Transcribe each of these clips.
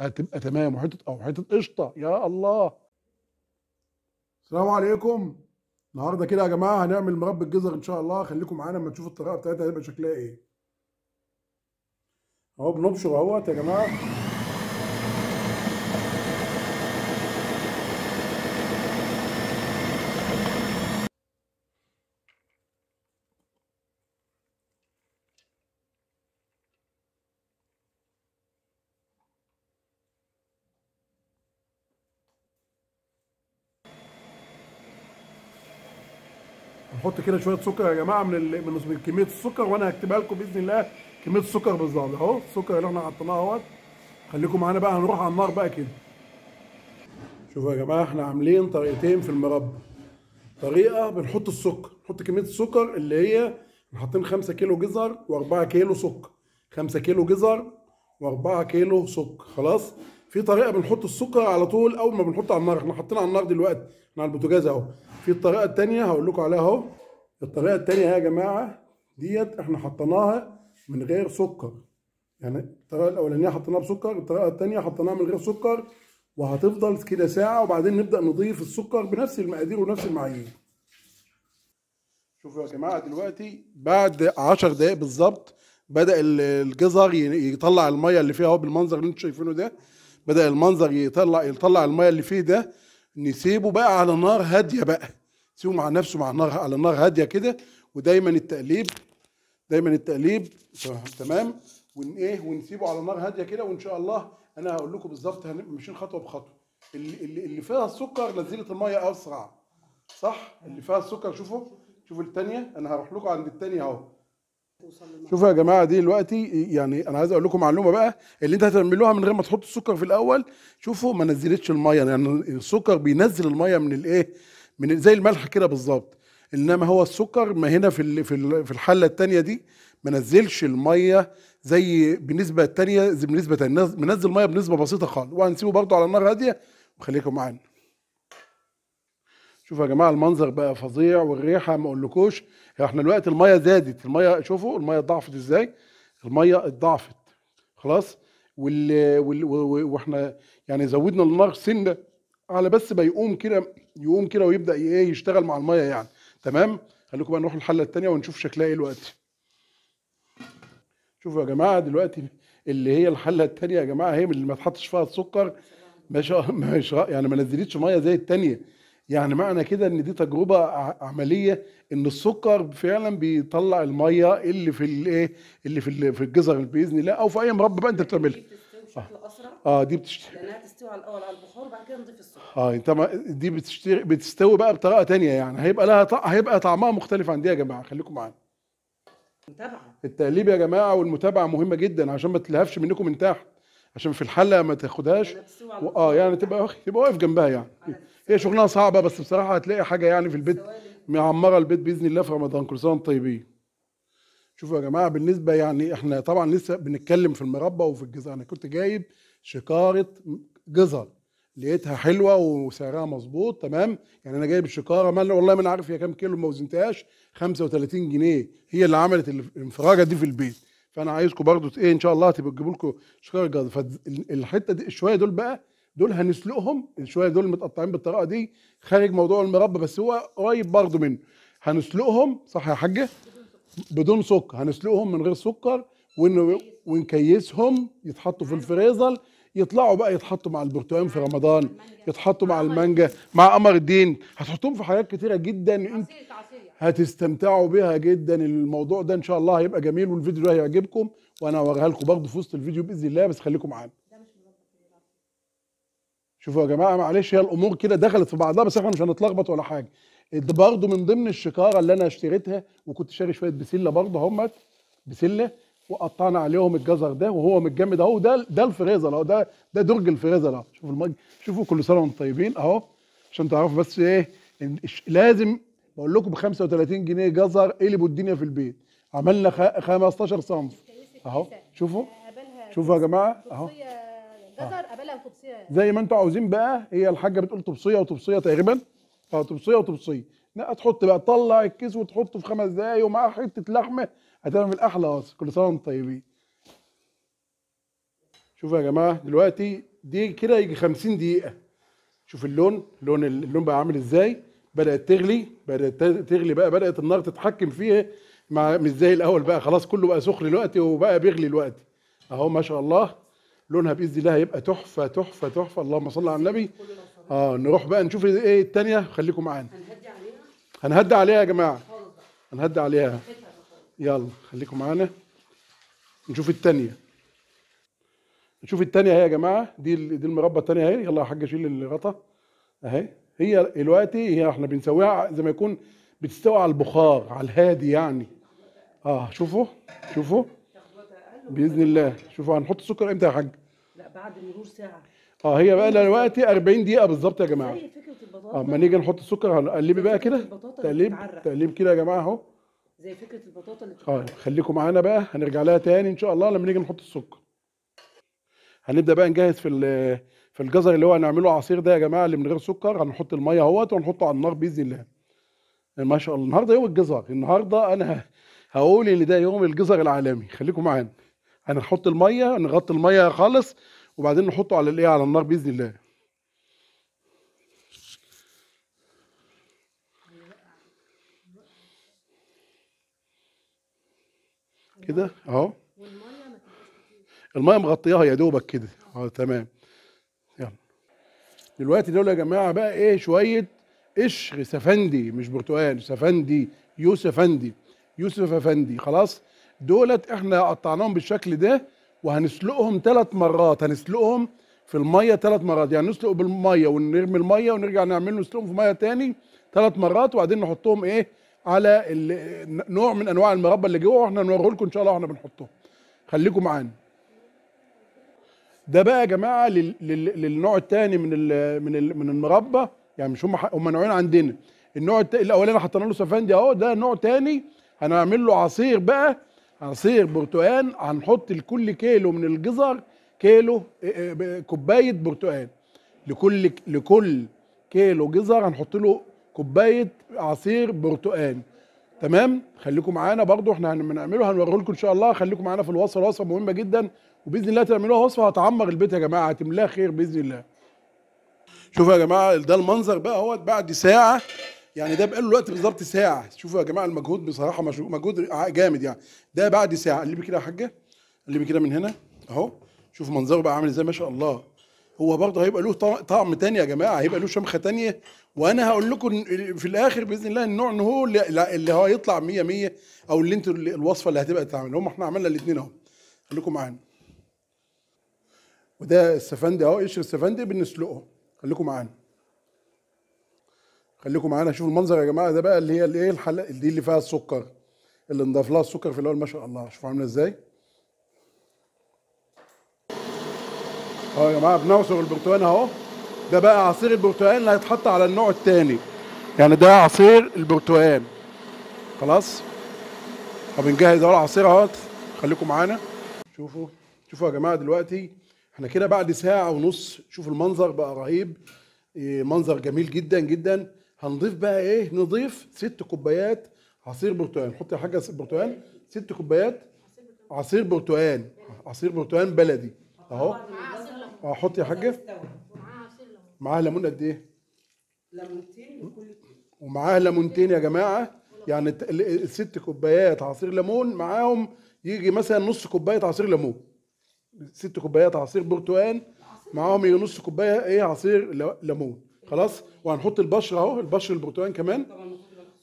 هتبقى تمام وحته او حته قشطه يا الله السلام عليكم النهارده كده يا جماعه هنعمل مربى الجزر ان شاء الله خليكم معانا لما تشوفوا الطريقه بتاعتها هتبقى شكلها ايه اهو بنبشر اهوت يا جماعه نحط كده شويه سكر يا جماعه من ال... من كميه السكر وانا هكتبها لكم باذن الله كميه السكر بالظبط اهو السكر اللي احنا حطيناه اهوت خليكم معانا بقى هنروح على النار بقى كده شوفوا يا جماعه احنا عاملين طريقتين في المربى طريقه بنحط السكر نحط كميه السكر اللي هي حاطين 5 كيلو جزر و4 كيلو سكر 5 كيلو جزر و4 كيلو سكر خلاص في طريقه بنحط السكر على طول اول ما بنحطه على النار احنا حاطينه على النار دلوقتي مع البوتاجاز اهو في الطريقه الثانيه هقول لكم عليها اهو الطريقه الثانيه يا جماعه ديت احنا حطيناها من غير سكر يعني الطريقه الاولانيه حطيناها بسكر الطريقه الثانيه حطيناها من غير سكر وهتفضل كده ساعه وبعدين نبدا نضيف السكر بنفس المقادير ونفس المعايير شوفوا يا جماعه دلوقتي بعد 10 دقائق بالظبط بدا الجزر يطلع الميه اللي فيها اهو بالمنظر اللي انتم شايفينه ده بدأ المنظر يطلع يطلع المية اللي فيه ده نسيبه بقى على نار هادية بقى سيبه مع نفسه مع نار على نار هادية كده ودايما التقليب دايما التقليب تمام ون ايه ونسيبه على نار هادية كده وإن شاء الله أنا هقول لكم بالظبط ماشيين خطوة بخطوة اللي, اللي, اللي فيها السكر نزلت المية أسرع صح اللي فيها السكر شوفوا شوفوا الثانية أنا هروح لكم عند الثانية أهو شوفوا يا جماعه دي دلوقتي يعني انا عايز اقول لكم معلومه بقى اللي انت هتعملوها من غير ما تحط السكر في الاول شوفوا ما نزلتش الميه يعني السكر بينزل الميه من الايه من زي الملح كده بالظبط انما هو السكر ما هنا في في الحله الثانيه دي ما نزلش الميه زي بالنسبه الثانيه زي بالنسبه منزل الميه بنسبه بسيطه خالص وهنسيبه برضه على النار هاديه وخليكم معانا شوفوا يا جماعه المنظر بقى فظيع والريحه ما اقولكوش احنا دلوقتي الميه زادت الميه شوفوا الميه ضعفت ازاي الميه اتضعفت خلاص وال... وال... واحنا يعني زودنا النار سنه على بس ما يقوم كده يقوم كده ويبدا ايه يشتغل مع الميه يعني تمام خليكم بقى نروح الحله الثانيه ونشوف شكلها ايه دلوقتي شوفوا يا جماعه دلوقتي اللي هي الحله الثانيه يا جماعه هي اللي ما تحطش فيها السكر ما شاء ما شاء يعني ما نزلتش ميه زي الثانيه يعني معنى كده ان دي تجربه عمليه ان السكر فعلا بيطلع الميه اللي في الايه اللي في في الجزر باذن الله او في اي مربى بقى انت بتعملها بشكل آه. اه دي بتشتري لانها تستوي على الاول على البخار وبعد كده نضيف السكر اه انت ما دي بتشتري بتستوي بقى بطريقه تانية يعني هيبقى لها ط... هيبقى طعمها مختلف عن دي يا جماعه خليكم معانا متابعه التقليب يا جماعه والمتابعه مهمه جدا عشان ما تلهفش منكم من تحت عشان في الحله ما تاخدهاش اه يعني تبقى تبقى واقف جنبها يعني هي شغلانه صعبه بس بصراحه هتلاقي حاجه يعني في البيت معمره البيت باذن الله في رمضان كل سنه طيبين شوفوا يا جماعه بالنسبه يعني احنا طبعا لسه بنتكلم في المربى وفي الجزر انا كنت جايب شكاره جزر لقيتها حلوه وسعرها مظبوط تمام يعني انا جايب الشكاره مال والله ما انا عارف هي كام كيلو ما وزنتهاش 35 جنيه هي اللي عملت الانفراجه دي في البيت فانا عايزكم برضو ايه ان شاء الله تبقوا تجيبوا لكم شكاره جزر فالحته دي شويه دول بقى دول هنسلقهم شويه دول متقطعين بالطريقه دي خارج موضوع المربى بس هو قريب برضه منه هنسلقهم صح يا حاجه بدون سكر هنسلقهم من غير سكر ونكيسهم يتحطوا في الفريزر يطلعوا بقى يتحطوا مع البرتقال في رمضان يتحطوا مع المانجا مع قمر الدين هتحطوهم في حاجات كتيره جدا هتستمتعوا بيها جدا الموضوع ده ان شاء الله هيبقى جميل والفيديو ده هيعجبكم وانا هوريها لكم برضه في وسط الفيديو باذن الله بس خليكم معانا شوفوا يا جماعه معلش هي الامور كده دخلت في بعضها بس احنا مش هنتلخبط ولا حاجه ده برضه من ضمن الشكاره اللي انا اشتريتها وكنت شاري شويه بسله برضه اهمت بسله وقطعنا عليهم الجزر ده وهو متجمد اهو ده ده الفريزر اهو ده ده درج الفريزر اهو شوفوا المج شوفوا كل سنه وانتم طيبين اهو عشان تعرفوا بس ايه لازم بقول لكم ب 35 جنيه جزر قلبوا الدنيا في البيت عملنا 15 صنف اهو شوفوا آه، شوفوا يا جماعه اهو آه. تظهر قبلها وتبصيه يعني. زي ما انتوا عاوزين بقى هي الحاجه بتقول تبصيه وتبصيه تقريبا اه تبصيه وتبصيه لا تحط بقى تطلع الكيس وتحطه في خمس دقايق ومعاه حته لحمه هتعمل احلى وصف كل سنه وانتم طيبين شوفوا يا جماعه دلوقتي دي كده يجي 50 دقيقه شوف اللون لون اللون بقى عامل ازاي بدات تغلي بدات تغلي بقى بدات النار تتحكم فيها مع مش زي الاول بقى خلاص كله بقى سخن دلوقتي وبقى بيغلي دلوقتي اهو ما شاء الله لونها باذن الله هيبقى تحفه تحفه تحفه اللهم صل على النبي اه نروح بقى نشوف ايه الثانيه خليكم معانا هنهدي عليها هنهدي عليها يا جماعه هنهدي عليها يلا خليكم معانا نشوف الثانيه نشوف الثانيه اهي يا جماعه دي دي المربى الثانيه اهي يلا يا حاج شيل الغطا اهي هي دلوقتي هي احنا بنسويها زي ما يكون بتستوي على البخار على الهادي يعني اه شوفوا شوفوا باذن الله شوفوا هنحط السكر امتى يا حاج لا بعد مرور ساعه اه هي بقى لها وقت 40 دقيقه بالظبط يا جماعه زي فكره البطاطا اما آه، نيجي نحط السكر هنقلبي بقى كده تقليب تقليب كده يا جماعه اهو زي فكره البطاطا اللي اه خليكم معانا بقى هنرجع لها تاني ان شاء الله لما نيجي نحط السكر هنبدا بقى نجهز في في الجزر اللي هو هنعمله عصير ده يا جماعه اللي من غير سكر هنحط الميه اهوت وهنحطه على النار باذن الله آه، ما شاء الله النهارده يوم الجزر النهارده انا هقول ان ده يوم الجزر العالمي خليكم معانا هنحط الميه نغطي الميه خالص وبعدين نحطه على الايه على النار باذن الله كده اهو الميه مغطياها يا دوبك كده اه تمام يلا دلوقتي دول يا جماعه بقى ايه شويه قشر سفندي مش برتقال سفندي يوسف افندي يوسف افندي خلاص دولت احنا قطعناهم بالشكل ده وهنسلقهم ثلاث مرات هنسلقهم في الميه ثلاث مرات يعني نسلق بالميه ونرمي الميه ونرجع نعمل نسلقهم في ميه ثاني ثلاث مرات وبعدين نحطهم ايه على نوع من انواع المربى اللي جوه واحنا نوريه لكم ان شاء الله واحنا بنحطهم خليكم معانا ده بقى يا جماعه للنوع الثاني من الـ من الـ من المربى يعني مش هم هم نوعين عندنا النوع الاولاني حطينا له سفندي اهو ده نوع ثاني هنعمل له عصير بقى عصير برتقان هنحط لكل كيلو من الجزر كيلو آه، آه، كوبايه برتقان لكل لكل كيلو جزر هنحط له كوبايه عصير برتقان تمام خليكم معانا برضو احنا هنعمله هنوريه لكم ان شاء الله خليكم معانا في الوصفه الوصفه مهمه جدا وباذن الله تعملوها وصفه هتعمر البيت يا جماعه هتملاها خير باذن الله شوفوا يا جماعه ده المنظر بقى اهوت بعد ساعه يعني ده بقاله الوقت بالظبط ساعه شوفوا يا جماعه المجهود بصراحه مجهود جامد يعني ده بعد ساعه قلبي كده يا حاجه قلبي كده من هنا اهو شوف منظره بقى عامل ازاي ما شاء الله هو برضه هيبقى له طعم تاني يا جماعه هيبقى له شمخه تانيه وانا هقول لكم في الاخر باذن الله النوع ان هو اللي هو هيطلع 100 100 او اللي انتوا الوصفه اللي هتبقى تعمل هم احنا عملنا الاثنين اهو خليكم معانا وده السفندي اهو قشر السفندي بنسلقه خليكم معانا خليكم معانا شوفوا المنظر يا جماعه ده بقى اللي هي الايه الحلقه دي اللي فيها السكر اللي نضاف لها السكر في الاول ما شاء الله شوفوا عامله ازاي اه يا جماعه بنعصر البرتقال اهو ده بقى عصير البرتقال اللي هيتحط على النوع الثاني يعني ده عصير البرتقال خلاص وبنجهز اهو العصير اهو خليكم معانا شوفوا شوفوا يا جماعه دلوقتي احنا كده بعد ساعه ونص شوفوا المنظر بقى رهيب إيه، منظر جميل جدا جدا هنضيف بقى ايه نضيف ست كوبايات عصير برتقال حط يا حاجه برتقال ست كوبايات عصير برتقال عصير برتقال بلدي اهو حط يا حاجه معاه ليمون قد ايه ليمونتين ومعاه ليمونتين يا جماعه يعني الست كوبايات عصير ليمون معاهم يجي مثلا نص كوبايه عصير ليمون ست كوبايات عصير برتقال معاهم يجي نص كوبايه ايه عصير ليمون خلاص وهنحط البشر اهو البشر البرتقال كمان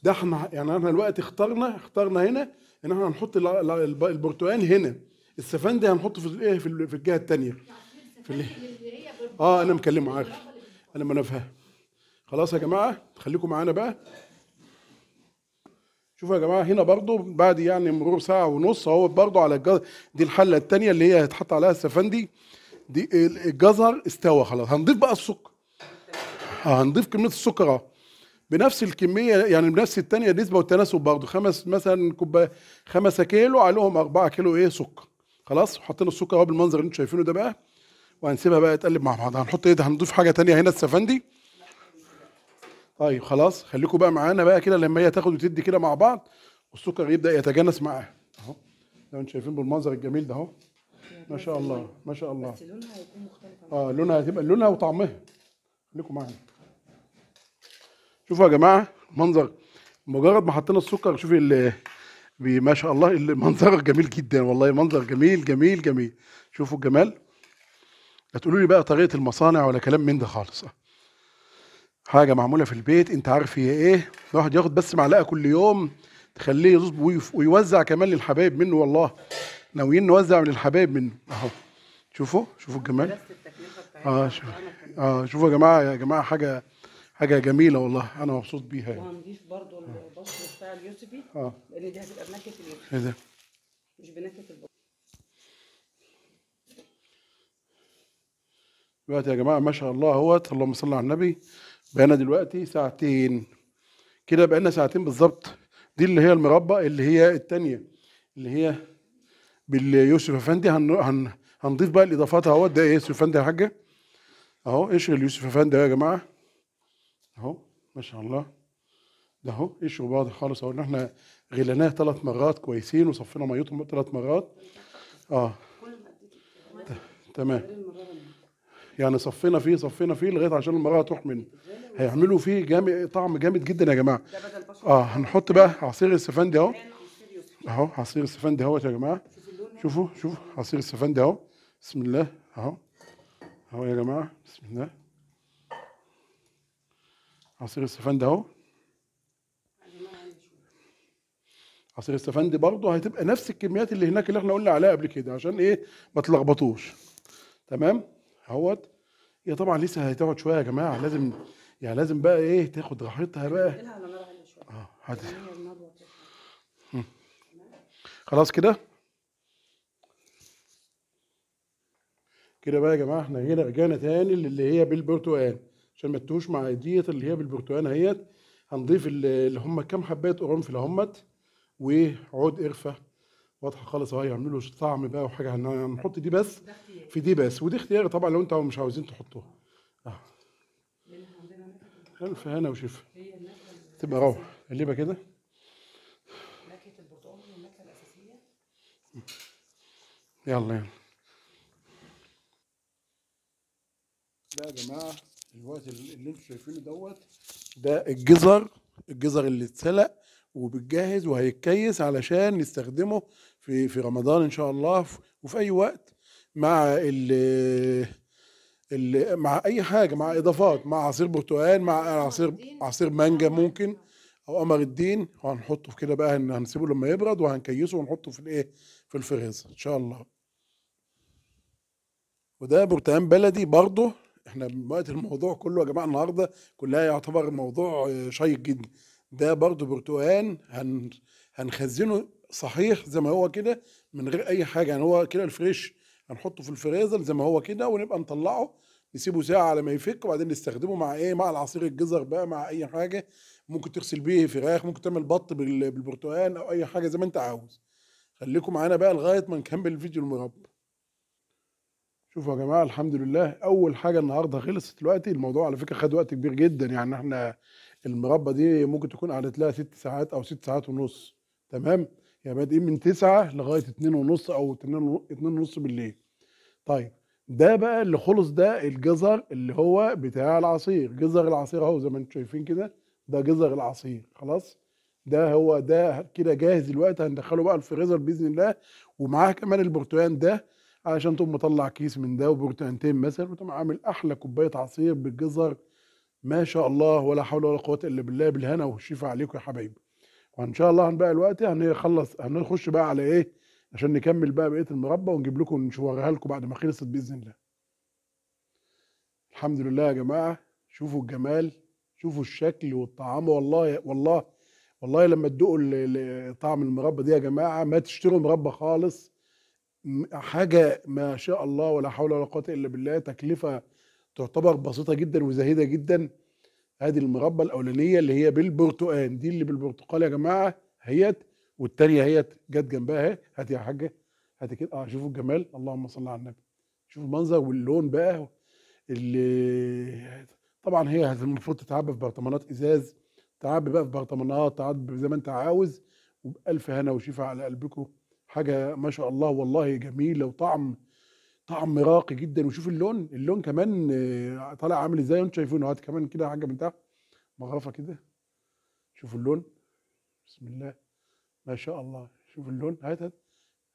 ده احنا يعني احنا الوقت اخترنا اخترنا هنا ان احنا هنحط البرتقال هنا السفندي هنحطه في الايه في الجهه الثانيه في اللي اه انا مكلم معاك انا ما انا خلاص يا جماعه خليكم معانا بقى شوفوا يا جماعه هنا برضو بعد يعني مرور ساعه ونص اهو برضو على الجزر دي الحله الثانيه اللي هي هيتحط عليها السفندي دي الجزر استوى خلاص هنضيف بقى السكر هنضيف كميه السكر اهو بنفس الكميه يعني بنفس الثانيه نسبه والتناسب برضه خمس مثلا كوبايه 5 كيلو عليهم 4 كيلو ايه سكر خلاص وحطينا السكر اهو بالمنظر اللي انتم شايفينه ده بقى وهنسيبها بقى تقلب مع بعض هنحط ايه ده هنضيف حاجه ثانيه هنا السفندي طيب خلاص خليكم بقى معانا بقى كده لما هي تاخد وتدي كده مع بعض والسكر يبدا يتجانس معاها اهو زي ما انتم شايفين بالمنظر الجميل ده اهو ما شاء الله ما شاء الله بس لونها هيكون مختلف اه لونها هتبقى لونها وطعمها خليكم معانا شوفوا يا جماعه منظر مجرد ما حطينا السكر شوف ال ما شاء الله المنظر جميل جدا والله منظر جميل جميل جميل شوفوا الجمال لا تقولوا لي بقى طريقه المصانع ولا كلام من ده خالص حاجه معموله في البيت انت عارف هي ايه الواحد ياخد بس معلقه كل يوم تخليه يظبط ويوزع كمان للحبايب منه والله ناويين نوزع للحبايب منه اهو شوفوا شوفوا الجمال اه شوفوا اه شوفوا يا جماعه يا جماعه حاجه حاجه جميله والله انا مبسوط بيها يعني وهنضيف برضو البصل بتاع اليوسفي اه لان دي هتبقى بنكهه اليوسفي ايه ده مش بنكهه البصل دلوقتي يا جماعه ما شاء الله اهوت اللهم صل على النبي بقينا دلوقتي ساعتين كده بقينا ساعتين بالظبط دي اللي هي المربى اللي هي الثانيه اللي هي باليوسف افندي هن... هن... هنضيف بقى الاضافات اهوت ده ايه يوسف افندي يا حاجه اهو اشغل يوسف افندي يا جماعه اهو ما شاء الله ده اهو ايش بعض خالص اهو احنا غليناه ثلاث مرات كويسين وصفينا ميته ثلاث مرات اه تمام يعني صفينا فيه صفينا فيه لغايه عشان المراره تروح منه هيعملوا فيه جامد طعم جامد جدا يا جماعه اه هنحط بقى عصير السفندي اهو اهو عصير السفندي اهوت يا جماعه شوفوا شوفوا عصير السفندي اهو بسم الله اهو اهو يا جماعه بسم الله عصير السفند اهو عصير السفند برضه هتبقى نفس الكميات اللي هناك اللي احنا قلنا عليها قبل كده عشان ايه ما تلخبطوش تمام اهوت هي طبعا لسه هتقعد شويه يا جماعه لازم يعني لازم بقى ايه تاخد راحتها بقى اه هات يعني خلاص كده كده بقى يا جماعه احنا هنا رجعنا تاني للي هي بالبرتقال عشان ما تتوهوش مع ديت اللي هي بالبرتقان اهيت هنضيف اللي هم كام حبايه قرنفل اهمت وعود قرفه واضحه خالص اهي يعملوا له طعم بقى وحاجه هنحط دي بس في دي بس ودي اختياري طبعا لو انتوا مش عاوزين تحطوها اه خلف هنا وشفا تبقى روعه قلبها كده نكهه هي النكهه الاساسيه يلا يلا لا يا جماعه الوقت اللي انتم شايفينه دوت ده الجزر الجزر اللي اتسلق وبتجهز وهيتكيس علشان نستخدمه في في رمضان ان شاء الله وفي اي وقت مع ال مع اي حاجه مع اضافات مع عصير برتقال مع عصير عصير مانجا ممكن او قمر الدين وهنحطه في كده بقى هنسيبه لما يبرد وهنكيسه ونحطه في الايه في الفريزر ان شاء الله وده برتقال بلدي برضه احنا وقت الموضوع كله يا جماعه النهارده كلها يعتبر موضوع آه، شيق جدا ده برضو برتقال هن هنخزنه صحيح زي ما هو كده من غير اي حاجه يعني هو كده الفريش هنحطه في الفريزر زي ما هو كده ونبقى نطلعه نسيبه ساعه على ما يفك وبعدين نستخدمه مع ايه مع العصير الجزر بقى مع اي حاجه ممكن تغسل بيه فراخ ممكن تعمل بط بالبرتقال او اي حاجه زي ما انت عاوز خليكم معانا بقى لغايه ما نكمل الفيديو المربى شوفوا يا جماعه الحمد لله اول حاجه النهارده خلصت دلوقتي الموضوع على فكره خد وقت كبير جدا يعني احنا المربى دي ممكن تكون قعدت لها ست ساعات او ست ساعات ونص تمام يعني بادئين من تسعة لغايه اتنين ونص او اتنين ونص بالليل طيب ده بقى اللي خلص ده الجزر اللي هو بتاع العصير جزر العصير اهو زي ما انتم شايفين كده ده جزر العصير خلاص ده هو ده كده جاهز دلوقتي هندخله بقى الفريزر باذن الله ومعاه كمان البرتقال ده علشان تقوم مطلع كيس من ده وبرتقانتين مثلا وتقوم عامل احلى كوبايه عصير بالجزر ما شاء الله ولا حول ولا قوه الا بالله بالهنا والشفاء عليكم يا حبايبي وان شاء الله هنبقى الوقت هنخلص هنخش بقى على ايه عشان نكمل بقى بقيه المربى ونجيب لكم نوريها لكم بعد ما خلصت باذن الله الحمد لله يا جماعه شوفوا الجمال شوفوا الشكل والطعام والله والله والله لما تدوقوا طعم المربى دي يا جماعه ما تشتروا مربى خالص حاجه ما شاء الله ولا حول ولا قوه الا بالله تكلفه تعتبر بسيطه جدا وزهيده جدا هذه المربى الاولانيه اللي هي بالبرتقال دي اللي بالبرتقال يا جماعه هيت والتانيه هيت جت جنبها اهي هات يا حاجه هات كده اه شوفوا الجمال اللهم صل على النبي شوفوا المنظر واللون بقى اللي طبعا هي المفروض تتعبى في برطمانات ازاز تعبي بقى في برطمانات تعبي زي ما انت عاوز وبالف هنا وشفاء على قلبكم حاجه ما شاء الله والله جميله وطعم طعم راقي جدا وشوف اللون اللون كمان آه، طالع عامل ازاي انتم شايفينه هات كمان كده حاجه من تحت مغرفه كده شوفوا اللون بسم الله ما شاء الله شوف اللون هات هات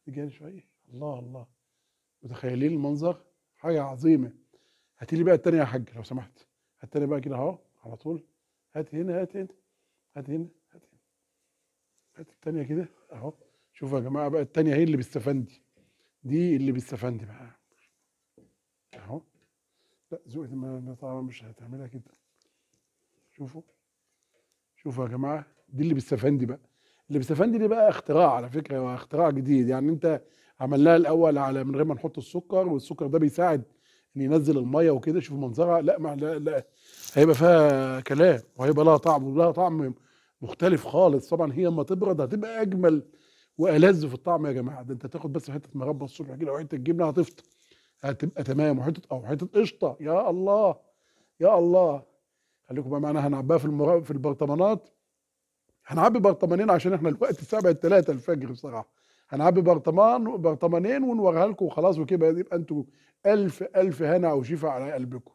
تجاني شويه الله الله متخيلين المنظر حاجه عظيمه هات لي بقى الثانيه يا حاج لو سمحت هات الثانيه بقى كده اهو على طول هات هنا هات هنا هات هنا هات هنا هات الثانيه كده اهو شوفوا يا جماعه بقى الثانيه هي اللي بالسفندي دي اللي بالسفندي بقى اهو لا ذوقي ما طبعا مش هتعملها كده شوفوا شوفوا يا جماعه دي اللي بالسفندي بقى اللي بالسفندي دي بقى اختراع على فكره اختراع جديد يعني انت عملناها الاول على من غير ما نحط السكر والسكر ده بيساعد ان ينزل الميه وكده شوفوا منظرها لا ما لا, لا هيبقى فيها كلام وهيبقى لها طعم ولها طعم مختلف خالص طبعا هي اما تبرد هتبقى اجمل والذ في الطعم يا جماعه ده انت تاخد بس حته مربى الصبح كده وحته جبنه هتفطر هتبقى تمام وحته او حته قشطه يا الله يا الله خليكم بقى معانا هنعبيها في المرا... في البرطمانات هنعبي برطمانين عشان احنا الوقت الساعه 3 الفجر بصراحه هنعبي برطمان برطمانين ونوريها لكم وخلاص وكده يبقى انتوا الف الف هنا شفاء على قلبكم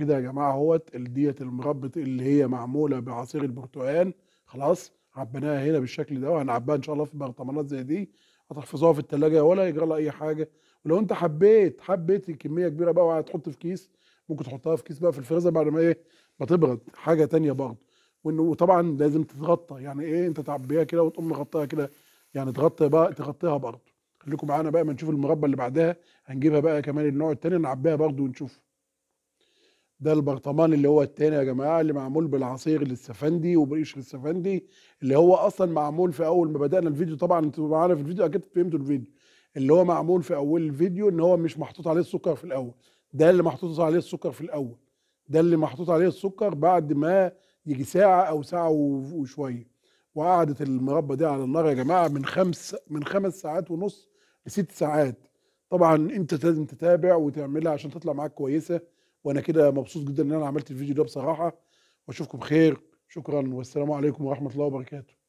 كده يا جماعه اهوت ديت المربط اللي هي معموله بعصير البرتقال خلاص عبيناها هنا بالشكل ده وهنعبيها ان شاء الله في برطمانات زي دي هتحفظوها في الثلاجه ولا يجرى لها اي حاجه ولو انت حبيت حبيت كميه كبيره بقى وهتحط في كيس ممكن تحطها في كيس بقى في الفريزر بعد ما ايه ما تبرد حاجه تانية برضه وطبعا لازم تتغطى يعني ايه انت تعبيها كده وتقوم مغطيها كده يعني تغطي بقى تغطيها برضه خليكم معانا بقى ما نشوف المربى اللي بعدها هنجيبها بقى كمان النوع التاني نعبيها برضه ونشوف ده البرطمان اللي هو التاني يا جماعه اللي معمول بالعصير للسفندي وبقشر للسفندي اللي هو اصلا معمول في اول ما بدانا الفيديو طبعا انتوا معانا في الفيديو اكيد فهمتوا الفيديو اللي هو معمول في اول الفيديو ان هو مش محطوط عليه السكر في الاول ده اللي محطوط عليه السكر في الاول ده اللي محطوط عليه السكر بعد ما يجي ساعه او ساعه وشويه وقعدت المربى دي على النار يا جماعه من خمس من خمس ساعات ونص لست ساعات طبعا انت لازم تتابع وتعملها عشان تطلع معاك كويسه وانا كده مبسوط جدا ان انا عملت الفيديو ده بصراحه واشوفكم بخير شكرا والسلام عليكم ورحمه الله وبركاته